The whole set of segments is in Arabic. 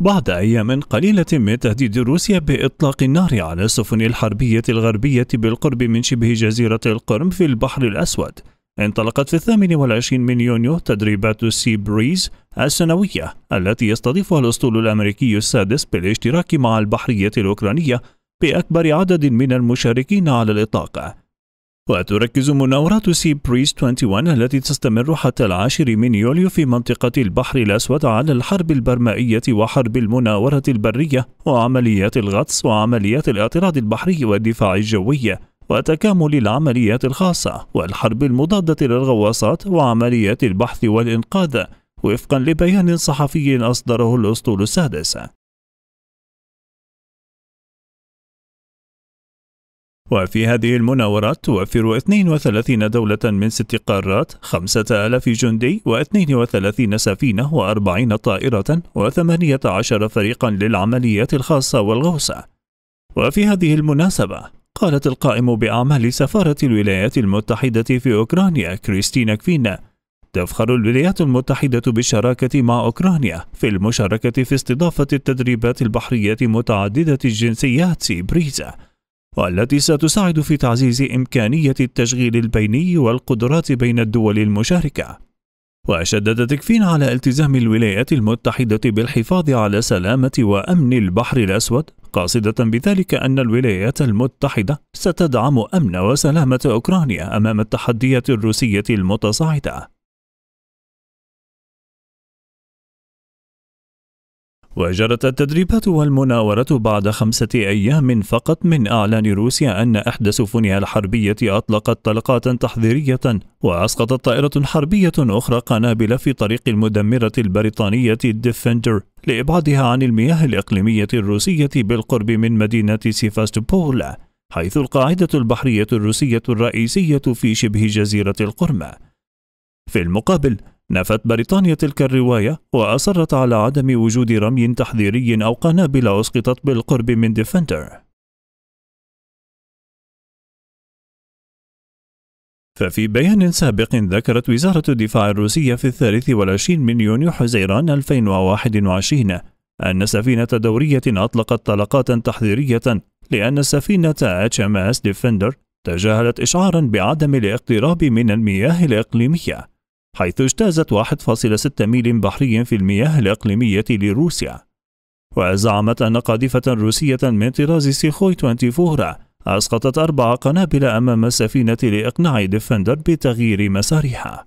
بعد أيام قليلة من تهديد روسيا بإطلاق النار على السفن الحربية الغربية بالقرب من شبه جزيرة القرم في البحر الأسود انطلقت في الثامن والعشرين من يونيو تدريبات السي بريز السنوية التي يستضيفها الأسطول الأمريكي السادس بالاشتراك مع البحرية الأوكرانية بأكبر عدد من المشاركين على الإطلاق وتركز مناورات سي بريس 21 التي تستمر حتى العاشر من يوليو في منطقة البحر الأسود على الحرب البرمائية وحرب المناورة البرية وعمليات الغطس وعمليات الاعتراض البحري والدفاع الجوي وتكامل العمليات الخاصة والحرب المضادة للغواصات وعمليات البحث والإنقاذ وفقا لبيان صحفي أصدره الأسطول السادس وفي هذه المناورات توفر 32 دولة من ست قارات 5000 جندي و32 سفينة و40 طائرة و18 فريقا للعمليات الخاصة والغوصة وفي هذه المناسبة قالت القائم بأعمال سفارة الولايات المتحدة في أوكرانيا كريستينا كفينا تفخر الولايات المتحدة بالشراكة مع أوكرانيا في المشاركة في استضافة التدريبات البحرية متعددة الجنسيات سي بريزا والتي ستساعد في تعزيز إمكانية التشغيل البيني والقدرات بين الدول المشاركة. وشدد تكفين على التزام الولايات المتحدة بالحفاظ على سلامة وأمن البحر الأسود، قاصدة بذلك أن الولايات المتحدة ستدعم أمن وسلامة أوكرانيا أمام التحديات الروسية المتصاعدة. وجرت التدريبات والمناورة بعد خمسة أيام فقط من أعلان روسيا أن إحدى سفنها الحربية أطلقت طلقات تحذيرية وأسقطت طائرة حربية أخرى قنابل في طريق المدمرة البريطانية ديفندر لإبعادها عن المياه الإقليمية الروسية بالقرب من مدينة سيفاستوبول حيث القاعدة البحرية الروسية الرئيسية في شبه جزيرة القرم في المقابل نفت بريطانيا تلك الرواية وأصرت على عدم وجود رمي تحذيري أو قنابل أسقطت بالقرب من ديفندر ففي بيان سابق ذكرت وزارة الدفاع الروسية في الثالث والعشرين من يونيو حزيران 2021 أن سفينة دورية أطلقت طلقات تحذيرية لأن سفينة HMS Defender تجاهلت إشعارا بعدم الاقتراب من المياه الإقليمية حيث اجتازت 1.6 ميل بحري في المياه الإقليمية لروسيا وزعمت أن قاذفة روسية من طراز سيخوي 24 أسقطت أربع قنابل أمام السفينة لإقناع ديفندر بتغيير مسارها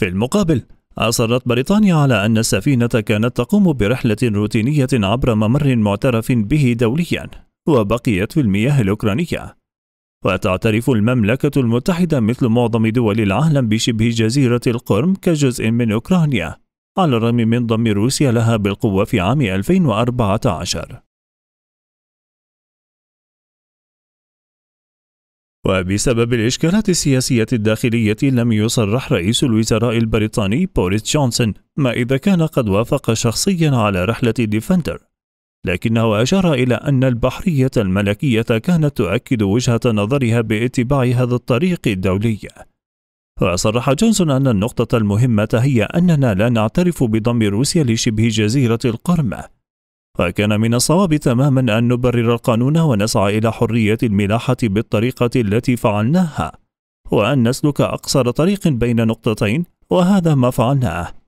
في المقابل أصرت بريطانيا على أن السفينة كانت تقوم برحلة روتينية عبر ممر معترف به دوليا وبقيت في المياه الأوكرانية وتعترف المملكة المتحدة مثل معظم دول العالم بشبه جزيرة القرم كجزء من أوكرانيا على الرغم من ضم روسيا لها بالقوة في عام 2014 وبسبب الإشكالات السياسية الداخلية لم يصرح رئيس الوزراء البريطاني بوريس جونسون ما إذا كان قد وافق شخصيا على رحلة ديفندر لكنه أشار إلى أن البحرية الملكية كانت تؤكد وجهة نظرها باتباع هذا الطريق الدولي. وصرح جونسون أن النقطة المهمة هي أننا لا نعترف بضم روسيا لشبه جزيرة القرم. وكان من الصواب تماما أن نبرر القانون ونسعى إلى حرية الملاحة بالطريقة التي فعلناها، وأن نسلك أقصر طريق بين نقطتين، وهذا ما فعلناه.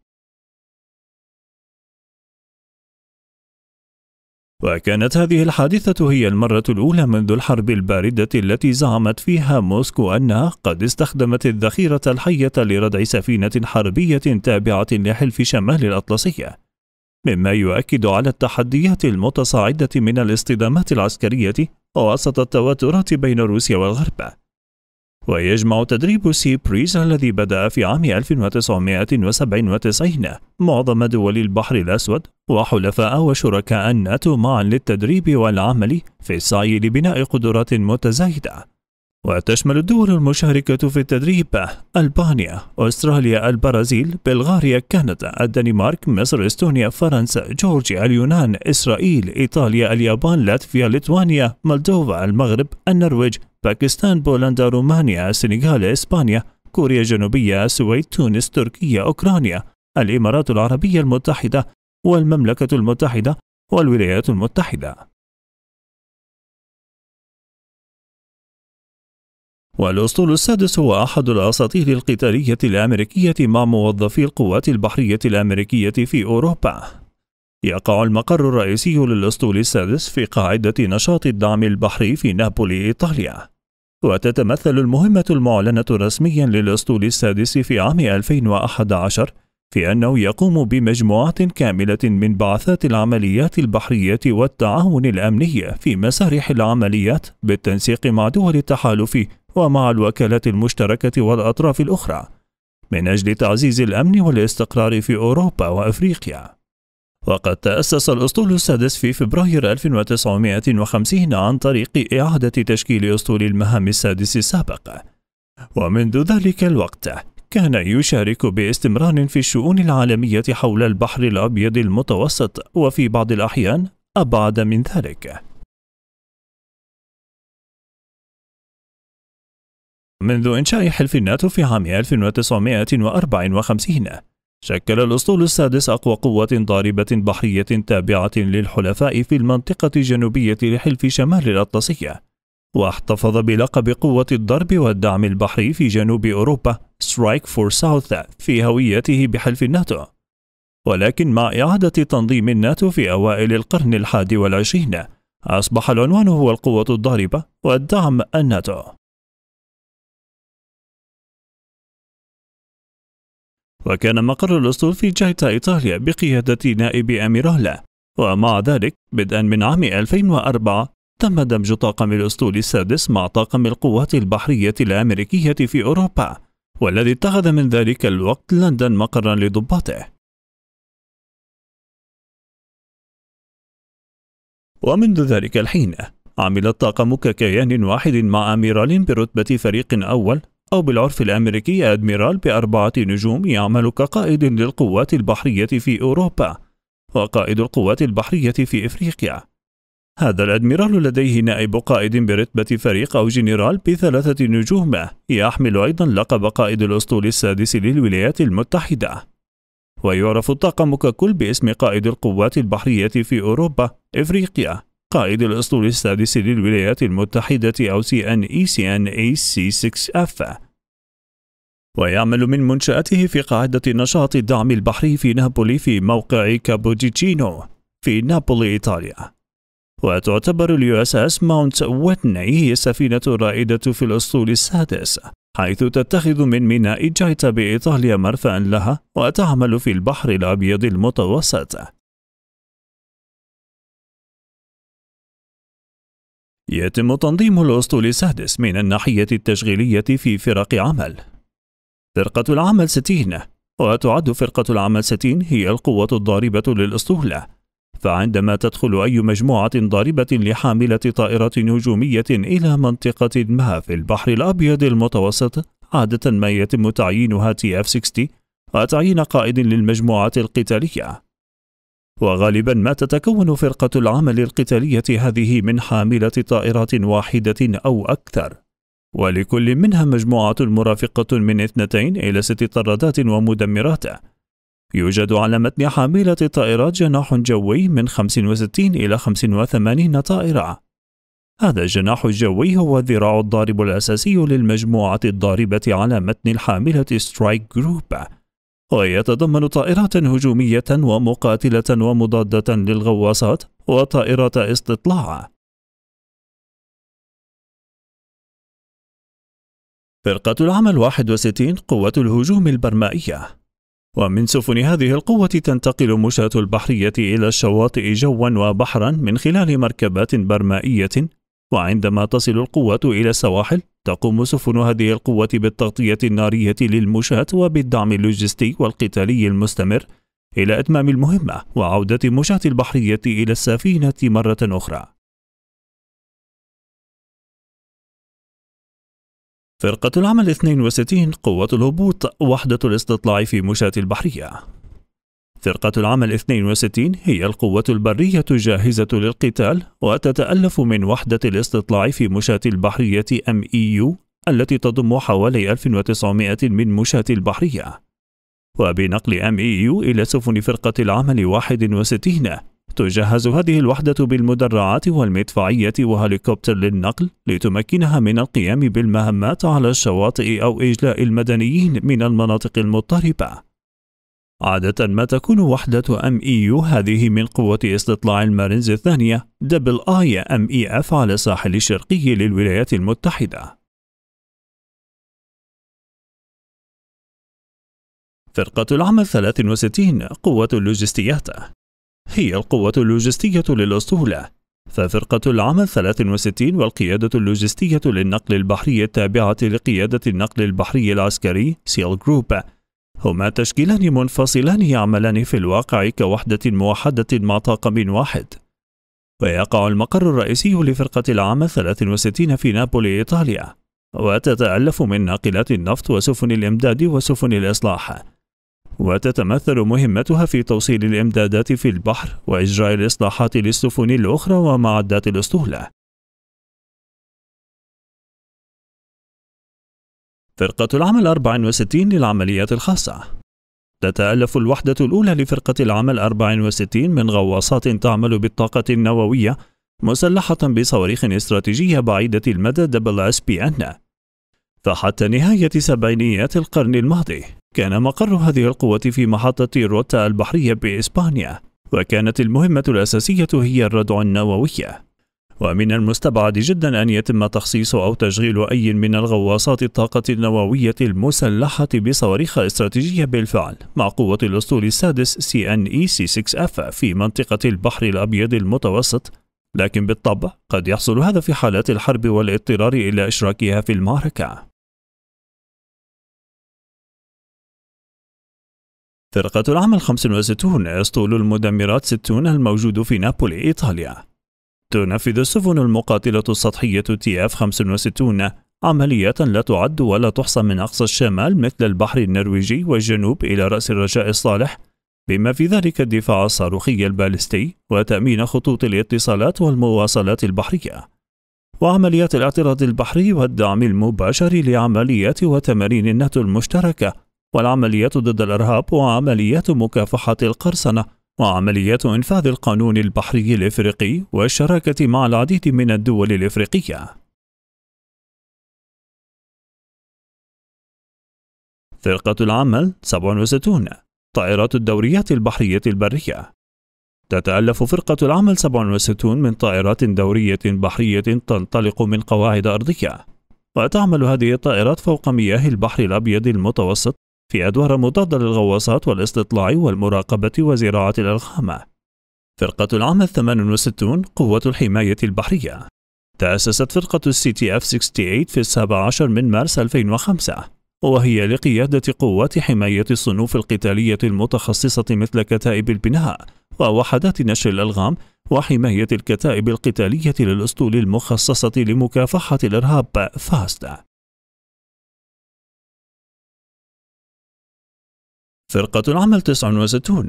وكانت هذه الحادثة هي المرة الأولى منذ الحرب الباردة التي زعمت فيها موسكو أنها قد استخدمت الذخيرة الحية لردع سفينة حربية تابعة لحلف شمال الأطلسية مما يؤكد على التحديات المتصاعدة من الاصطدامات العسكرية وسط التوترات بين روسيا والغرب ويجمع تدريب سي بريز الذي بدأ في عام 1997 معظم دول البحر الأسود وحلفاء وشركاء الناتو معا للتدريب والعمل في السعي لبناء قدرات متزايدة وتشمل الدول المشاركة في التدريب ألبانيا، أستراليا، البرازيل، بلغاريا، كندا، الدنمارك، مصر، استونيا، فرنسا، جورجيا، اليونان، إسرائيل، إيطاليا، اليابان، لاتفيا، ليتوانيا، مولدوفا، المغرب، النرويج، باكستان، بولندا، رومانيا، السنغال، إسبانيا، كوريا الجنوبية، السويد، تونس، تركيا، أوكرانيا، الإمارات العربية المتحدة، والمملكة المتحدة والولايات المتحدة. والأسطول السادس هو أحد الأساطير القتالية الأمريكية مع موظفي القوات البحرية الأمريكية في أوروبا. يقع المقر الرئيسي للأسطول السادس في قاعدة نشاط الدعم البحري في نابولي إيطاليا. وتتمثل المهمة المعلنة رسميا للأسطول السادس في عام 2011 في أنه يقوم بمجموعة كاملة من بعثات العمليات البحرية والتعاون الأمني في مسارح العمليات بالتنسيق مع دول التحالف ومع الوكالات المشتركة والأطراف الأخرى من أجل تعزيز الأمن والاستقرار في أوروبا وأفريقيا. وقد تأسس الأسطول السادس في فبراير 1950 عن طريق إعادة تشكيل أسطول المهام السادس السابق. ومنذ ذلك الوقت كان يشارك باستمرار في الشؤون العالمية حول البحر الأبيض المتوسط وفي بعض الأحيان أبعد من ذلك. منذ إنشاء حلف الناتو في عام 1954 شكل الأسطول السادس أقوى قوة ضاربة بحرية تابعة للحلفاء في المنطقة الجنوبية لحلف شمال الأطلسية واحتفظ بلقب قوة الضرب والدعم البحري في جنوب أوروبا سترايك فور ساوث في هويته بحلف الناتو ولكن مع إعادة تنظيم الناتو في أوائل القرن الحادي والعشرين أصبح العنوان هو القوة الضاربة والدعم الناتو وكان مقر الأسطول في جايتا إيطاليا بقيادة نائب أميرالة ومع ذلك بدءا من عام 2004 تم دمج طاقم الأسطول السادس مع طاقم القوات البحرية الأمريكية في أوروبا والذي اتخذ من ذلك الوقت لندن مقرا لضباطه ومنذ ذلك الحين عمل الطاقم ككيان واحد مع أميرال برتبة فريق أول أو بالعرف الأمريكي أدميرال بأربعة نجوم يعمل كقائد للقوات البحرية في أوروبا وقائد القوات البحرية في إفريقيا هذا الأدميرال لديه نائب قائد برتبة فريق أو جنرال بثلاثة نجوم يحمل أيضا لقب قائد الأسطول السادس للولايات المتحدة ويعرف الطاقم ككل باسم قائد القوات البحرية في أوروبا إفريقيا قائد الأسطول السادس للولايات المتحدة أو CNE C6F ويعمل من منشأته في قاعدة نشاط الدعم البحري في نابولي في موقع كابوجيتشينو في نابولي إيطاليا وتعتبر اليو اس اس ماونت واتني هي السفينة الرائدة في الأسطول السادس حيث تتخذ من ميناء جايتا بإيطاليا مرفأ لها وتعمل في البحر الأبيض المتوسط يتم تنظيم الأسطول السادس من الناحية التشغيلية في فرق عمل فرقة العمل ستين وتعد فرقة العمل ستين هي القوة الضاربة للأسطول فعندما تدخل أي مجموعة ضاربة لحاملة طائرة هجومية إلى منطقة ما في البحر الأبيض المتوسط عادة ما يتم تعيينها تي اف 60 وتعيين قائد للمجموعة القتالية وغالبا ما تتكون فرقة العمل القتالية هذه من حاملة طائرات واحدة أو أكثر ولكل منها مجموعة مرافقة من اثنتين إلى ست طرادات ومدمرات يوجد على متن حاملة الطائرات جناح جوي من 65 إلى 85 طائرة. هذا الجناح الجوي هو الذراع الضارب الأساسي للمجموعة الضاربة على متن الحاملة سترايك جروب، ويتضمن طائرات هجومية ومقاتلة ومضادة للغواصات وطائرات استطلاع. فرقة العمل 61 قوة الهجوم البرمائية ومن سفن هذه القوة تنتقل مشاة البحرية إلى الشواطئ جوا وبحرا من خلال مركبات برمائية وعندما تصل القوة إلى السواحل تقوم سفن هذه القوة بالتغطية النارية للمشاة وبالدعم اللوجستي والقتالي المستمر إلى إتمام المهمة وعودة مشاة البحرية إلى السفينة مرة أخرى فرقة العمل 62 قوة الهبوط وحدة الاستطلاع في مشاة البحرية فرقة العمل 62 هي القوة البرية الجاهزة للقتال وتتألف من وحدة الاستطلاع في مشاة البحرية MEU التي تضم حوالي 1900 من مشاة البحرية وبنقل MEU إلى سفن فرقة العمل 61 تجهز هذه الوحدة بالمدرعات والمدفعية وهليكوبتر للنقل لتمكنها من القيام بالمهمات على الشواطئ أو إجلاء المدنيين من المناطق المضطربة. عادة ما تكون وحدة ام اي يو هذه من قوة استطلاع المارينز الثانية دبل اي ام اي اف على الساحل الشرقي للولايات المتحدة. فرقة العمل 63 قوة اللوجستيات هي القوة اللوجستية للأسطولة ففرقة العمل 63 والقيادة اللوجستية للنقل البحري التابعة لقيادة النقل البحري العسكري سيل جروب هما تشكيلان منفصلان يعملان في الواقع كوحدة موحدة مع طاقم واحد ويقع المقر الرئيسي لفرقة العام 63 في نابولي إيطاليا وتتألف من ناقلات النفط وسفن الإمداد وسفن الإصلاح وتتمثل مهمتها في توصيل الإمدادات في البحر وإجراء الإصلاحات للسفن الأخرى ومعدات الأسطول. فرقة العمل 64 للعمليات الخاصة تتألف الوحدة الأولى لفرقة العمل 64 من غواصات تعمل بالطاقة النووية مسلحة بصواريخ استراتيجية بعيدة المدى دبل اس بي ان فحتى نهاية سبعينيات القرن الماضي كان مقر هذه القوة في محطة روتا البحرية بإسبانيا وكانت المهمة الأساسية هي الردع النووية ومن المستبعد جدا أن يتم تخصيص أو تشغيل أي من الغواصات الطاقة النووية المسلحة بصواريخ استراتيجية بالفعل مع قوة الأسطول السادس CNEC-6F في منطقة البحر الأبيض المتوسط لكن بالطبع قد يحصل هذا في حالات الحرب والاضطرار إلى إشراكها في المعركة فرقة العمل 65 أسطول المدمرات 60 الموجود في نابولي إيطاليا تنفذ السفن المقاتلة السطحية تي اف 65 عمليات لا تعد ولا تحصى من أقصى الشمال مثل البحر النرويجي والجنوب إلى رأس الرجاء الصالح بما في ذلك الدفاع الصاروخي البالستي وتأمين خطوط الاتصالات والمواصلات البحرية وعمليات الاعتراض البحري والدعم المباشر لعمليات وتمارين الناتو المشتركة والعمليات ضد الإرهاب وعمليات مكافحة القرصنة وعمليات إنفاذ القانون البحري الإفريقي والشراكة مع العديد من الدول الإفريقية فرقة العمل 67 طائرات الدوريات البحرية البرية تتألف فرقة العمل 67 من طائرات دورية بحرية تنطلق من قواعد أرضية وتعمل هذه الطائرات فوق مياه البحر الأبيض المتوسط في أدوار مضادة للغواصات والاستطلاع والمراقبة وزراعة الألغام. فرقة العام 68 قوة الحماية البحرية تأسست فرقة السي تي اف 68 في السابع عشر من مارس 2005 وهي لقيادة قوات حماية الصنوف القتالية المتخصصة مثل كتائب البناء ووحدات نشر الألغام وحماية الكتائب القتالية للأسطول المخصصة لمكافحة الإرهاب فاست فرقة العمل 69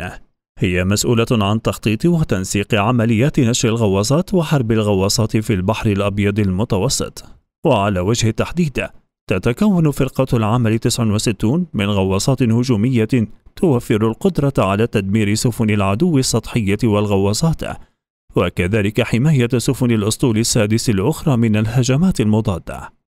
هي مسؤولة عن تخطيط وتنسيق عمليات نشر الغواصات وحرب الغواصات في البحر الأبيض المتوسط وعلى وجه التحديد تتكون فرقة العمل 69 من غواصات هجومية توفر القدرة على تدمير سفن العدو السطحية والغواصات وكذلك حماية سفن الأسطول السادس الأخرى من الهجمات المضادة